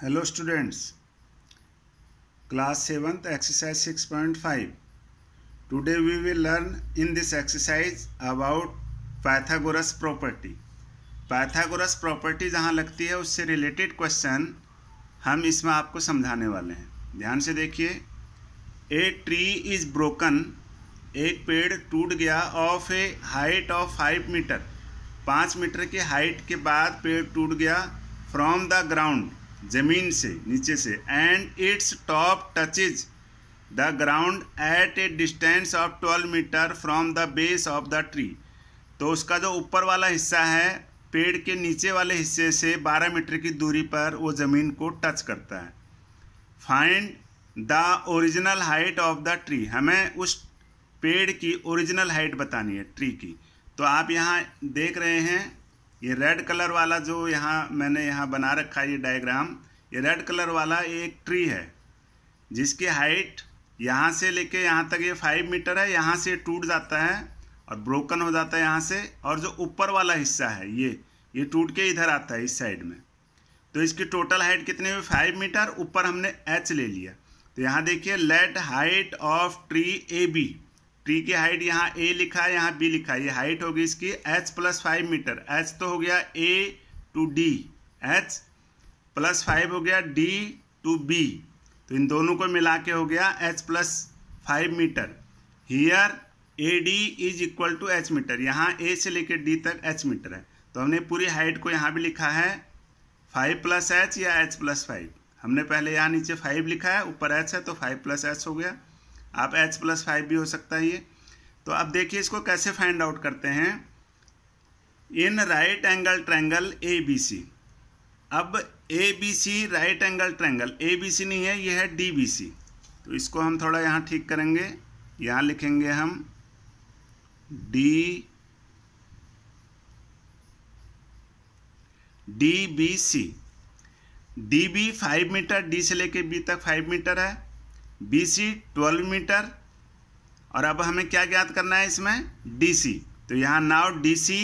hello students class seventh exercise six point five today we will learn in this exercise about Pythagoras property Pythagoras property जहाँ लगती है उससे related question हम इसमें आपको समझाने वाले हैं ध्यान से देखिए ए ट्री इज़ ब्रोकन एक पेड़ टूट गया of a height of five metre पाँच मीटर की हाइट के बाद पेड़ टूट गया फ्रॉम द ग्राउंड जमीन से नीचे से and its top touches the ground at a distance of 12 metre from the base of the tree तो उसका जो ऊपर वाला हिस्सा है पेड़ के नीचे वाले हिस्से से 12 मीटर की दूरी पर वो ज़मीन को टच करता है find the original height of the tree हमें उस पेड़ की ओरिजिनल हाइट बतानी है ट्री की तो आप यहाँ देख रहे हैं ये रेड कलर वाला जो यहाँ मैंने यहाँ बना रखा है ये डायग्राम ये रेड कलर वाला एक ट्री है जिसकी हाइट यहाँ से लेके यहाँ तक ये फाइव मीटर है यहाँ से टूट जाता है और ब्रोकन हो जाता है यहाँ से और जो ऊपर वाला हिस्सा है ये ये टूट के इधर आता है इस साइड में तो इसकी टोटल हाइट कितनी हुई फाइव मीटर ऊपर हमने एच ले लिया तो यहाँ देखिए let height of tree A B tree की हाइट यहाँ ए लिखा है यहाँ बी लिखा है ये हाइट होगी इसकी H plus five metre H तो हो गया A to D H plus five हो गया डी टू बी तो इन दोनों को मिला के हो गया H plus five metre here A D is equal to H metre यहाँ ए से लेकर डी तक एच मीटर है तो हमने पूरी हाइट को यहाँ भी लिखा है फाइव प्लस एच या एच प्लस फाइव हमने पहले यहाँ नीचे फाइव लिखा है ऊपर एच है तो फाइव प्लस एच हो गया आप एच प्लस फाइव भी हो सकता है ये तो अब देखिए इसको कैसे फाइंड आउट करते हैं in right angle triangle A B C अब A B C right angle triangle A B C नहीं है ये है डी बी सी तो इसको हम थोड़ा यहाँ ठीक करेंगे यहाँ लिखेंगे हम D D B C D B five metre D से लेके बी तक फाइव मीटर है बी सी ट्वेल्व मीटर और अब हमें क्या ज्ञात करना है इसमें डी सी तो यहाँ now D C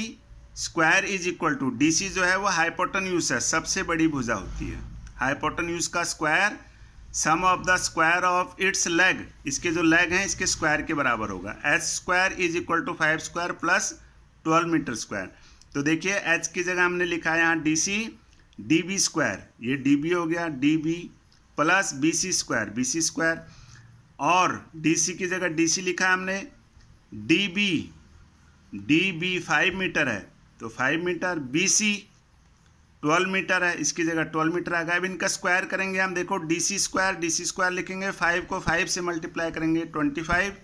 square is equal to D C जो है वो हाइपोटन यूज है सबसे बड़ी भुजा होती है हाइपोटन यूज का square sum of the square of its leg इसके जो लेग हैं इसके स्क्वायर के बराबर होगा H square is equal to five square plus twelve metre square तो देखिए एच की जगह हमने लिखा है यहाँ D C D B square ये डी बी हो गया D B plus B C square B C square और डी सी की जगह डी सी लिखा है हमने D B D B five metre है तो five metre B C twelve metre है इसकी जगह ट्वेल्व मीटर आ गया अब इनका स्क्वायर करेंगे हम देखो D C square D C square लिखेंगे फाइव को फाइव से मल्टीप्लाई करेंगे ट्वेंटी फाइव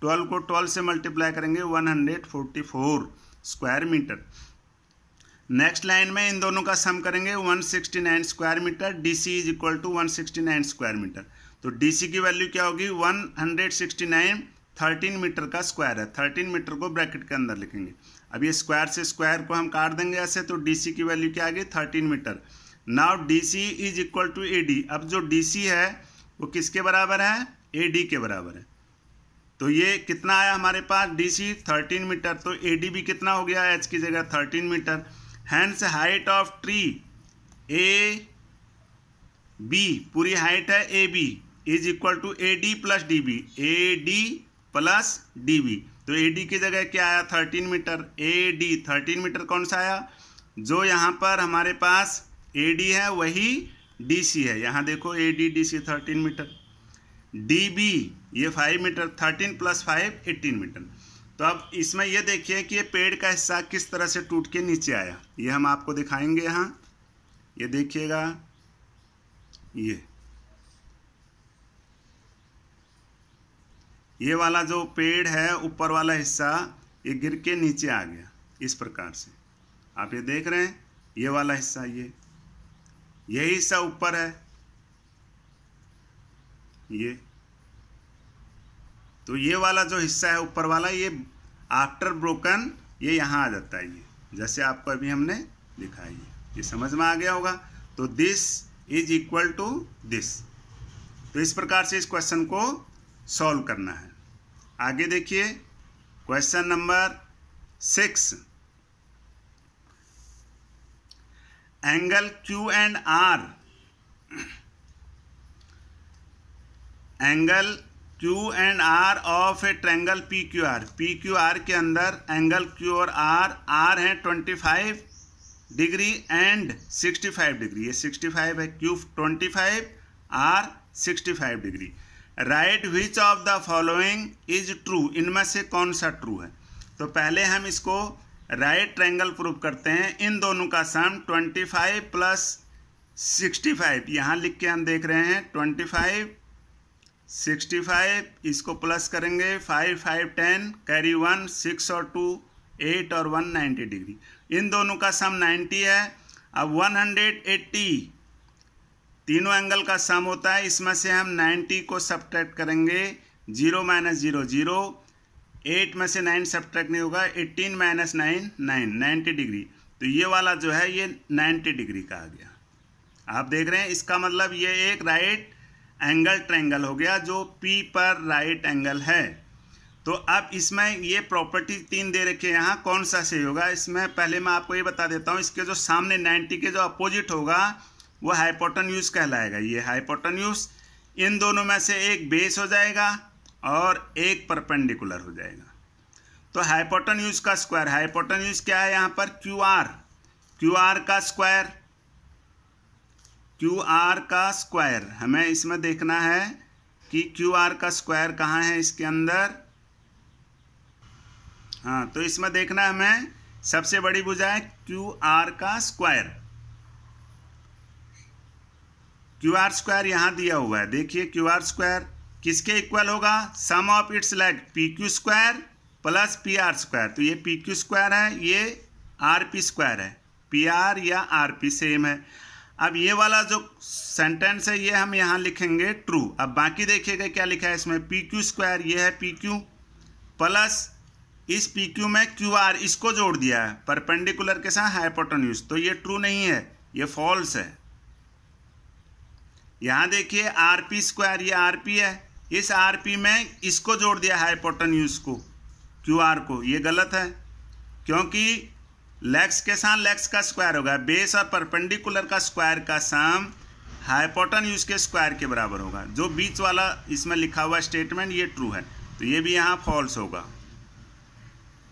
ट्वेल्व को ट्वेल्व से मल्टीप्लाई करेंगे one hundred forty four square metre next line में इन दोनों का सम करेंगे 169 square metre D C is equal to 169 square metre तो डी सी की वैल्यू क्या होगी 169 13 मीटर का स्क्वायर है 13 मीटर को ब्रैकेट के अंदर लिखेंगे अब ये स्क्वायर से स्क्वायर को हम काट देंगे ऐसे तो डी सी की वैल्यू क्या आ गई thirteen metre now D C is equal to A D अब जो डी सी है वो किसके बराबर है ए डी के बराबर है तो ये कितना आया हमारे पास डी सी थर्टीन मीटर तो ए डी भी कितना हो गया एच की जगह thirteen metre hence height of tree A B पूरी हाइट है A B is equal to A D plus D B A D plus D B तो ए डी की जगह क्या आया thirteen metre A D thirteen metre कौन सा आया जो यहाँ पर हमारे पास ए डी है वही डी सी है यहाँ देखो A D D C thirteen metre D B ये five metre thirteen plus five eighteen metre तो अब इसमें ये देखिए कि ये पेड़ का हिस्सा किस तरह से टूट के नीचे आया ये हम आपको दिखाएंगे यहाँ ये देखिएगा ये ये वाला जो पेड़ है ऊपर वाला हिस्सा ये गिर के नीचे आ गया इस प्रकार से आप ये देख रहे हैं ये वाला हिस्सा ये यही हिस्सा ऊपर है ये तो ये वाला जो हिस्सा है ऊपर वाला ये आफ्टर ब्रोकन ये यहाँ आ जाता है ये जैसे आपको अभी हमने दिखाई ये समझ में आ गया होगा तो this is equal to this तो इस प्रकार से इस क्वेश्चन को सॉल्व करना है आगे देखिए question number six angle Q and R angle Q and R of a triangle P Q R P Q R के अंदर एंगल क्यू और आर आर है twenty five degree and sixty five degree ये sixty five है Q twenty five R sixty five degree right which of the following is true इनमें से कौन सा ट्रू है तो पहले हम इसको राइट ट्रेंगल प्रूव करते हैं इन दोनों का सम 25 प्लस 65 यहाँ लिख के हम देख रहे हैं 25 सिक्सटी फाइव इसको प्लस करेंगे five five ten carry one six और टू एट और वन नाइन्टी डिग्री इन दोनों का सम नाइन्टी है अब वन हंड्रेड एट्टी तीनों एंगल का सम होता है इसमें से हम नाइन्टी को सब्ट्रैक्ट करेंगे zero minus zero zero eight में से नाइन सब्ट्रैक्ट नहीं होगा eighteen minus nine nine ninety degree तो ये वाला जो है ये नाइन्टी डिग्री का आ गया आप देख रहे हैं इसका मतलब ये एक राइट right एंगल ट्रैंगल हो गया जो पी पर राइट एंगल है तो अब इसमें ये प्रॉपर्टी तीन दे रखे हैं यहाँ कौन सा सही होगा इसमें पहले मैं आपको ये बता देता हूँ इसके जो सामने 90 के जो अपोजिट होगा वो यूज़ कहलाएगा ये यूज़ इन दोनों में से एक बेस हो जाएगा और एक परपेंडिकुलर हो जाएगा तो यूज का स्क्वायर यूज़ क्या है यहाँ पर क्यू आर क्यू आर का स्क्वायर क्यू आर का स्क्वायर हमें इसमें देखना है कि क्यू आर का स्क्वायर कहाँ है इसके अंदर हाँ तो इसमें देखना है हमें सबसे बड़ी भुजा है क्यू आर का स्क्वायर क्यू आर स्क्वायर यहाँ दिया हुआ है देखिए क्यू आर स्क्वायर किसके इक्वल होगा sum of its leg P Q square plus P R square तो ये पी क्यू स्क्वायर है ये आर पी स्क्वायर है पी आर या आर पी सेम है अब ये वाला जो सेंटेंस है ये हम यहाँ लिखेंगे ट्रू अब बाकी देखिएगा क्या लिखा है इसमें पी क्यू स्क्वायर ये है पी क्यू प्लस इस पी क्यू में क्यू आर इसको जोड़ दिया है परपेंडिकुलर के साथ हाइपोटन्यूज तो ये ट्रू नहीं है ये फॉल्स है यहाँ देखिए आर पी स्क्वायर ये आर पी है इस आर पी में इसको जोड़ दिया हाइपोटन्यूज को क्यू आर को ये गलत है क्योंकि लेग्स के साथ लेग्स का स्क्वायर होगा बेस और परपेंडिकुलर का स्क्वायर का सम हाइपोटन यूज के स्क्वायर के बराबर होगा जो बीच वाला इसमें लिखा हुआ स्टेटमेंट ये ट्रू है तो ये भी यहाँ फॉल्स होगा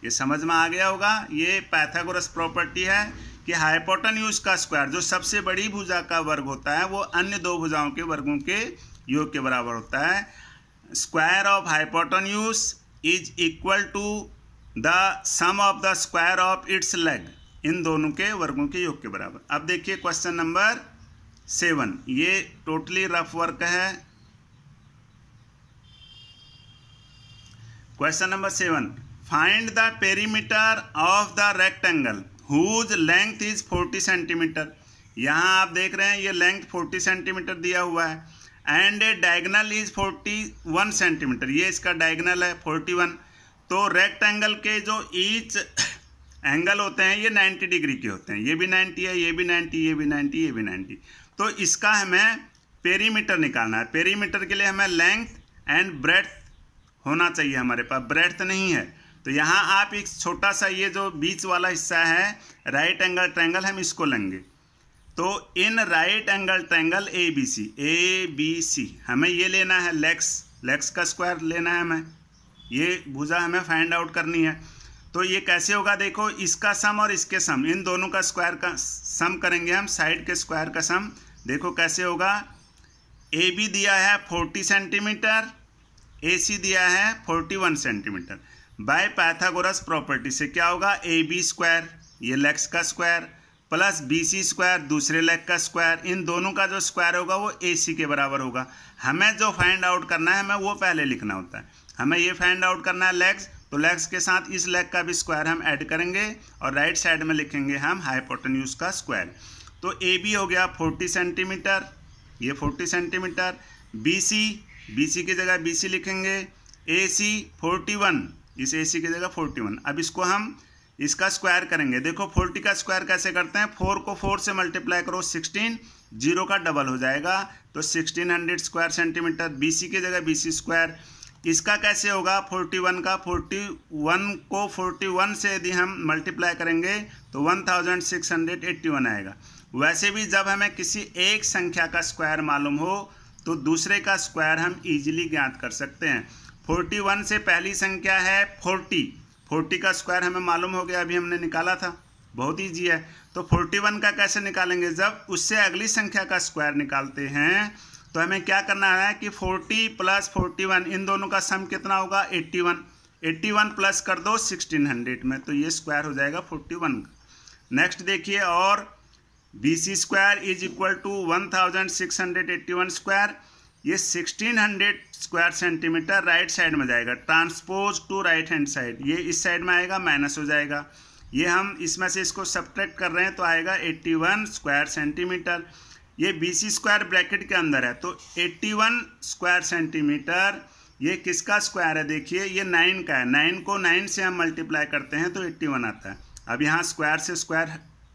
ये समझ में आ गया होगा ये पैथागोरस प्रॉपर्टी है कि हाइपोटन यूज का स्क्वायर जो सबसे बड़ी भुजा का वर्ग होता है वो अन्य दो भुजाओं के वर्गों के योग के बराबर होता है square of hypotenuse is equal to the sum of the square of its leg इन दोनों के वर्गों के योग के बराबर अब देखिए क्वेश्चन नंबर सेवन ये टोटली रफ वर्क है question number seven find the perimeter of the rectangle whose length is forty centimetre यहां आप देख रहे हैं ये लेंथ फोर्टी सेंटीमीटर दिया हुआ है and a diagonal is forty one centimetre ये इसका डायगनल है फोर्टी वन तो रेक्टेंगल के जो ईच एंगल होते हैं ये 90 डिग्री के होते हैं ये भी 90 है ये भी 90 ये भी 90 ये भी 90 तो इसका हमें पेरीमीटर निकालना है पेरीमीटर के लिए हमें लेंथ एंड ब्रेथ होना चाहिए हमारे पास ब्रेथ नहीं है तो यहाँ आप एक छोटा सा ये जो बीच वाला हिस्सा है राइट एंगल ट्रैंगल हम इसको लेंगे तो in right angle triangle A B C A B C हमें ये लेना है लेक्स लेक्स का स्क्वायर लेना है हमें ये भुजा हमें फाइंड आउट करनी है तो ये कैसे होगा देखो इसका सम और इसके सम इन दोनों का स्क्वायर का सम करेंगे हम साइड के स्क्वायर का सम देखो कैसे होगा ए बी दिया है फोर्टी सेंटीमीटर ए सी दिया है forty one centimetre by Pythagoras property से क्या होगा ए बी स्क्वायर ये लेग्स का square plus B C square दूसरे लेग का स्क्वायर इन दोनों का जो स्क्वायर होगा वो ए सी के बराबर होगा हमें जो फाइंड आउट करना है हमें वो पहले लिखना होता है हमें ये फाइंड आउट करना है लेग्स तो लेग्स के साथ इस लेग का भी स्क्वायर हम ऐड करेंगे और राइट साइड में लिखेंगे हम हाइपोटेन्यूज का स्क्वायर तो ए बी हो गया फोर्टी सेंटीमीटर ये forty centimetre B C B C की जगह बी सी लिखेंगे ए सी फोर्टी वन इस ए सी की जगह फोर्टी वन अब इसको हम इसका स्क्वायर करेंगे देखो फोर्टी का स्क्वायर कैसे करते हैं फोर को फोर से मल्टीप्लाई करो सिक्सटीन जीरो का डबल हो जाएगा तो sixteen hundred square centimetre B C की जगह बी सी स्क्वायर इसका कैसे होगा 41 का 41 को 41 से यदि हम मल्टीप्लाई करेंगे तो 1681 आएगा वैसे भी जब हमें किसी एक संख्या का स्क्वायर मालूम हो तो दूसरे का स्क्वायर हम इजीली ज्ञात कर सकते हैं 41 से पहली संख्या है 40 40 का स्क्वायर हमें मालूम हो गया अभी हमने निकाला था बहुत ईजी है तो 41 का कैसे निकालेंगे जब उससे अगली संख्या का स्क्वायर निकालते हैं तो हमें क्या करना है कि 40 प्लस 41 इन दोनों का सम कितना होगा 81 81 प्लस कर दो 1600 में तो ये स्क्वायर हो जाएगा 41 नेक्स्ट देखिए और B C square is equal to one thousand six hundred eighty one square ये sixteen hundred square centimetre right side में जाएगा transpose to right hand side ये इस साइड में आएगा माइनस हो जाएगा ये हम इसमें से इसको सब्ट्रैक्ट कर रहे हैं तो आएगा एट्टी वन स्क्वायर सेंटीमीटर ये बी सी स्क्वायर ब्रैकेट के अंदर है तो 81 स्क्वायर सेंटीमीटर ये किसका स्क्वायर है देखिए ये नाइन का है नाइन को नाइन से हम मल्टीप्लाई करते हैं तो 81 आता है अब यहाँ स्क्वायर से स्क्वायर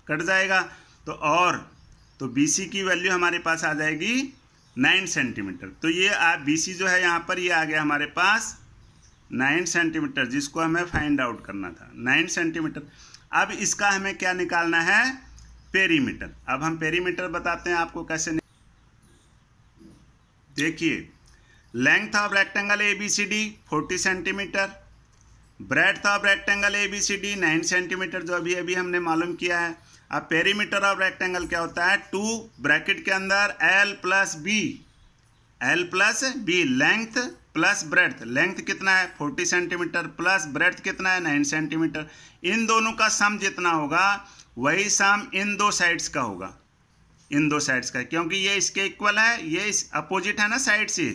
कट जाएगा तो और तो बी सी की वैल्यू हमारे पास आ जाएगी नाइन सेंटीमीटर तो ये आप बी सी जो है यहाँ पर ये आ गया हमारे पास नाइन सेंटीमीटर जिसको हमें फाइंड आउट करना था नाइन सेंटीमीटर अब इसका हमें क्या निकालना है पेरीमीटर अब हम पेरीमीटर बताते हैं आपको कैसे देखिए length of rectangle A B C D forty centimetre breadth of rectangle A B C D nine centimetre जो अभी अभी हमने मालूम किया है अब पेरीमीटर ऑफ रेक्टेंगल क्या होता है टू ब्रैकेट के अंदर L plus B L plus B length plus breadth length कितना है फोर्टी सेंटीमीटर प्लस ब्रेथ कितना है नाइन सेंटीमीटर इन दोनों का सम जितना होगा वही सम इन दो साइड्स का होगा इन दो साइड्स का क्योंकि ये इसके इक्वल है ये इस अपोजिट है ना साइड से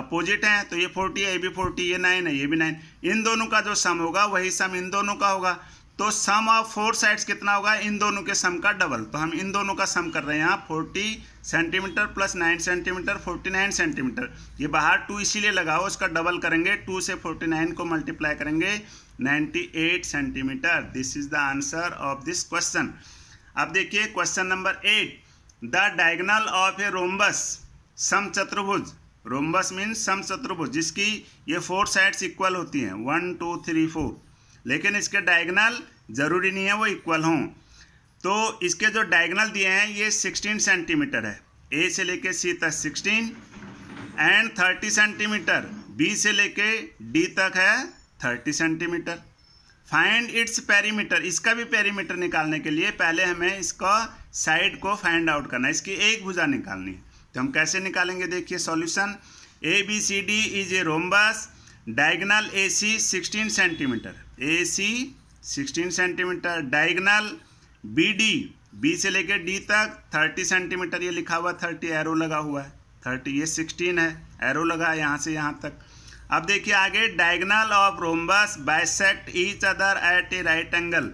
अपोजिट है तो ये फोर्टी है ये भी फोर्टी ये नाइन है ये भी नाइन इन दोनों का जो सम होगा वही सम इन दोनों का होगा तो सम ऑफ फोर साइड्स कितना होगा इन दोनों के सम का डबल तो हम इन दोनों का सम कर रहे हैं यहाँ forty centimetre plus nine centimetre forty nine centimetre ये बाहर टू इसीलिए लगाओ उसका डबल करेंगे टू से फोर्टी नाइन को मल्टीप्लाई करेंगे 98 centimetre this is the answer of this question अब देखिए question number eight the diagonal of a rhombus सम चतुर्भुज रोम्बस मीन्स सम चतुर्भुज जिसकी ये फोर साइड्स इक्वल होती हैं वन टू थ्री फोर लेकिन इसके डायगनल ज़रूरी नहीं है वो इक्वल हों तो इसके जो डायगनल दिए हैं ये सिक्सटीन सेंटीमीटर है ए से लेके सी तक sixteen and thirty centimetre B से लेके डी तक है thirty centimetre find its perimeter इसका भी पेरीमीटर निकालने के लिए पहले हमें इसका साइड को फाइंड आउट करना है इसकी एक भुजा निकालनी है तो हम कैसे निकालेंगे देखिए solution A B C D is a rhombus diagonal A C sixteen centimetre A C sixteen centimetre diagonal B D B से लेकर डी तक थर्टी सेंटीमीटर ये लिखा हुआ थर्टी एरो लगा हुआ है थर्टी ये सिक्सटीन है एरो लगा है यहाँ से यहाँ तक अब देखिए आगे diagonal of rhombus bisect each other at a right angle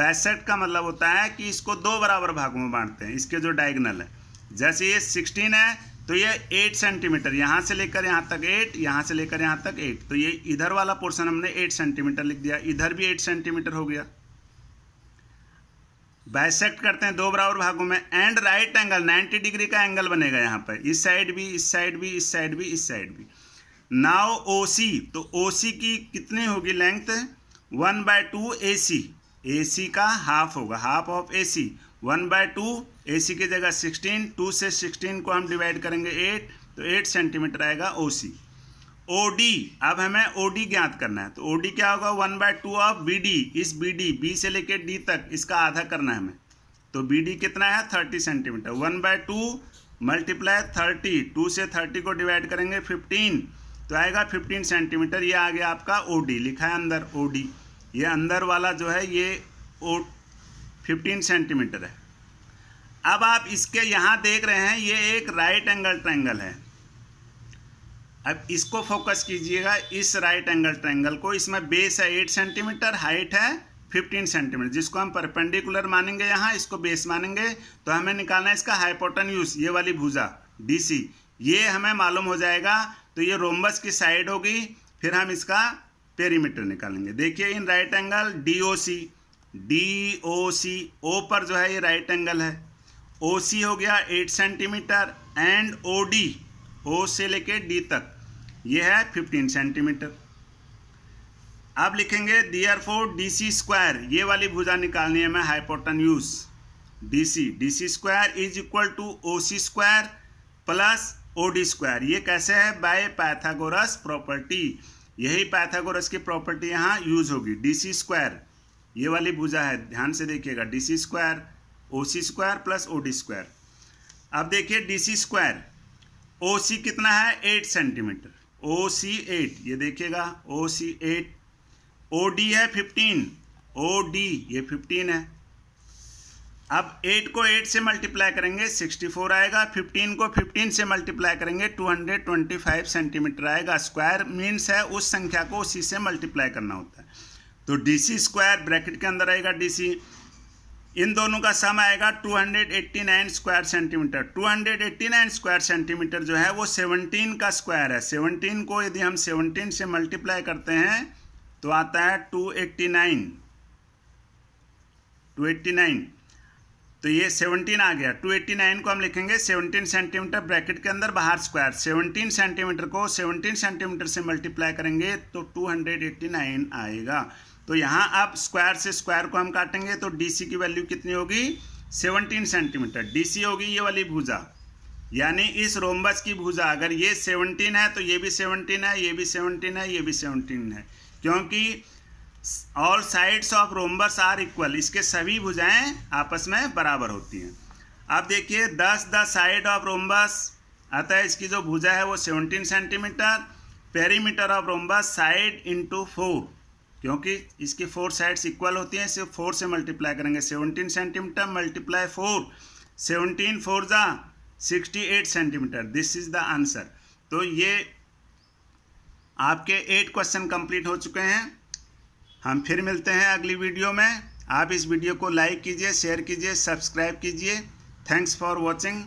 bisect का मतलब होता है कि इसको दो बराबर भागों में बांटते हैं इसके जो डायगनल है जैसे ये सिक्सटीन है तो ये एट सेंटीमीटर यहाँ से लेकर यहाँ तक एट यहाँ से लेकर यहाँ तक एट तो ये इधर वाला पोर्शन हमने एट सेंटीमीटर लिख दिया इधर भी एट सेंटीमीटर हो गया बाइसेक्ट करते हैं दो बराबर भागों में एंड राइट एंगल 90 डिग्री का एंगल बनेगा यहाँ पर इस साइड भी इस साइड भी इस साइड भी इस साइड भी नाव ओ सी तो ओ सी की कितनी होगी length one by two A C A C का हाफ होगा half of A C one by two A C की जगह सिक्सटीन टू से सिक्सटीन को हम डिवाइड करेंगे एट तो एट सेंटीमीटर आएगा ओ सी ओ डी अब हमें ओ डी ज्ञात करना है तो ओ डी क्या होगा one by two of B D इस बी डी बी से लेकर डी तक इसका आधा करना है हमें तो बी डी कितना है thirty centimetre one by two multiply thirty two से थर्टी को डिवाइड करेंगे फिफ्टीन तो आएगा फिफ्टीन सेंटीमीटर ये आ गया आपका ओ डी लिखा है अंदर ओ डी ये अंदर वाला जो है ये ओ फिफ्टीन सेंटीमीटर है अब आप इसके यहाँ देख रहे हैं ये एक राइट एंगल ट्रैंगल है अब इसको फोकस कीजिएगा इस राइट एंगल ट्रैंगल को इसमें बेस है एट सेंटीमीटर हाइट है फिफ्टीन सेंटीमीटर जिसको हम परपेंडिकुलर मानेंगे यहाँ इसको बेस मानेंगे तो हमें निकालना है इसका हाइपोटन ये वाली भूजा डी ये हमें मालूम हो जाएगा तो ये रोम्बस की साइड होगी फिर हम इसका पेरीमीटर निकालेंगे देखिए in right angle D O C D O C O पर जो है ये राइट एंगल है ओ सी हो गया eight centimetre and O D O से लेके डी तक ये है फिफ्टीन सेंटीमीटर अब लिखेंगे or for D C square ये वाली भुजा निकालनी है मैं hypotenuse use D C D C square is equal to O C square plus O D square ये कैसे है बाय पैथागोरस प्रॉपर्टी यही पैथागोरस की प्रॉपर्टी यहाँ यूज होगी डी सी स्क्वायर ये वाली भुजा है ध्यान से देखिएगा D C square O C square plus O D square अब देखिए D C square O C कितना है eight centimetre O C eight ये देखिएगा O C eight O D है फिफ्टीन ओ डी ये फिफ्टीन है अब 8 को 8 से मल्टीप्लाई करेंगे 64 आएगा 15 को 15 से मल्टीप्लाई करेंगे 225 सेंटीमीटर आएगा स्क्वायर मीन्स है उस संख्या को उसी से मल्टीप्लाई करना होता है तो डी सी स्क्वायर ब्रैकेट के अंदर आएगा डी सी इन दोनों का सम आएगा 289 स्क्वायर सेंटीमीटर 289 स्क्वायर सेंटीमीटर जो है वो 17 का स्क्वायर है 17 को यदि हम 17 से मल्टीप्लाई करते हैं तो आता है 289 289 तो ये 17 आ गया 289 को हम लिखेंगे 17 सेंटीमीटर ब्रैकेट के अंदर बाहर स्क्वायर 17 सेंटीमीटर को 17 सेंटीमीटर से मल्टीप्लाई करेंगे तो 289 आएगा तो यहाँ आप स्क्वायर से स्क्वायर को हम काटेंगे तो डीसी की वैल्यू कितनी होगी 17 सेंटीमीटर डीसी होगी ये वाली भुजा यानी इस रोमबस की भुजा अगर ये 17 है तो ये भी 17 है ये भी 17 है ये भी 17 है क्योंकि all sides of rhombus are equal इसके सभी भुजाएं आपस में बराबर होती हैं अब देखिए दस द साइड ऑफ रोम्बस अतः इसकी जो भुजा है वो seventeen centimetre perimeter of rhombus side into four क्योंकि इसकी फोर साइड्स इक्वल होती हैं सिर्फ फोर से मल्टीप्लाई करेंगे seventeen centimetre multiply four seventeen four ज़ा sixty eight centimetre this is the answer तो ये आपके एट क्वेश्चन कंप्लीट हो चुके हैं हम फिर मिलते हैं अगली वीडियो में आप इस वीडियो को लाइक कीजिए शेयर कीजिए सब्सक्राइब कीजिए थैंक्स फॉर वॉचिंग